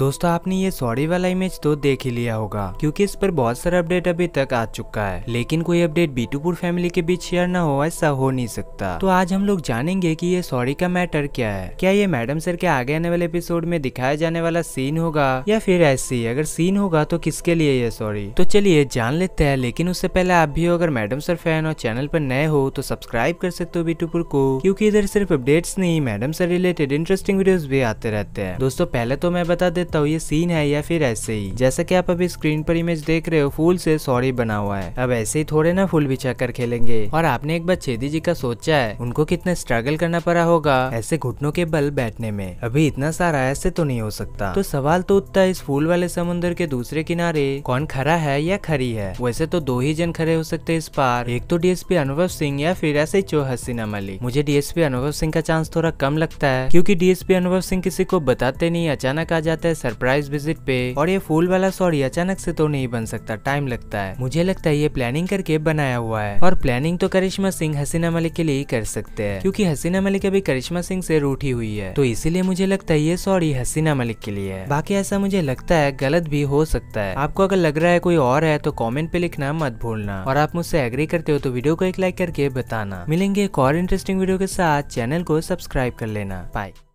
दोस्तों आपने ये सॉरी वाला इमेज तो देख ही लिया होगा क्योंकि इस पर बहुत सारा अपडेट अभी तक आ चुका है लेकिन कोई अपडेट बीटूपुर फैमिली के बीच शेयर न हो ऐसा हो नहीं सकता तो आज हम लोग जानेंगे की ये सॉरी का मैटर क्या है क्या ये मैडम सर के आगे आने वाले एपिसोड में दिखाया जाने वाला सीन होगा या फिर ऐसे ही अगर सीन होगा तो किसके लिए ये सॉरी तो चलिए जान लेते हैं लेकिन उससे पहले आप भी अगर मैडम सर फैन और चैनल पर नए हो तो सब्सक्राइब कर सकते हो बीटूपुर को क्योंकि इधर सिर्फ अपडेट्स नहीं madam sir related interesting videos भी आते रहते हैं दोस्तों पहले तो मैं बता देता देता हूँ ये सीन है या फिर ऐसे ही जैसा की आप अभी स्क्रीन पर इमेज देख रहे हो फूल से सॉरी बना हुआ है अब ऐसे ही थोड़े ना फूल बिछा कर खेलेंगे और आपने एक बार छेदी जी का सोचा है उनको कितना स्ट्रगल करना पड़ा होगा ऐसे घुटनों के बल बैठने में अभी इतना सारा ऐसे तो नहीं हो सकता तो सवाल तो उठता है इस फूल वाले समुद्र के दूसरे किनारे कौन खरा है या खरी है वैसे तो दो ही जन खड़े हो सकते हैं इस पार एक तो डीएसपी अनुभव सिंह या फिर ऐसे चो हसीना मलिक मुझे डीएसपी अनुभव सिंह का चांस थोड़ा कम लगता है क्योंकि डीएसपी अनुभव सिंह किसी को बताते नहीं अचानक आ जाता है सरप्राइज विजिट पे और ये फूल वाला सॉरी अचानक से तो नहीं बन सकता टाइम लगता है मुझे लगता है ये प्लानिंग करके बनाया हुआ है और प्लानिंग तो करिश्मा सिंह हसीना मलिक के लिए ही कर सकते हैं क्योंकि हसीना मलिक अभी करिश्मा सिंह से रूठी हुई है तो इसीलिए मुझे लगता है ये सॉरी हसीना मलिक के लिए बाकी ऐसा मुझे लगता है गलत भी हो सकता है आपको अगर लग रहा है कोई और है तो कॉमेंट पे लिखना मत भूलना और आप मुझसे एग्री करते हो तो वीडियो को एक लाइक करके बताना मिलेंगे एक और इंटरेस्टिंग वीडियो के साथ चैनल को सब्सक्राइब कर लेना बाय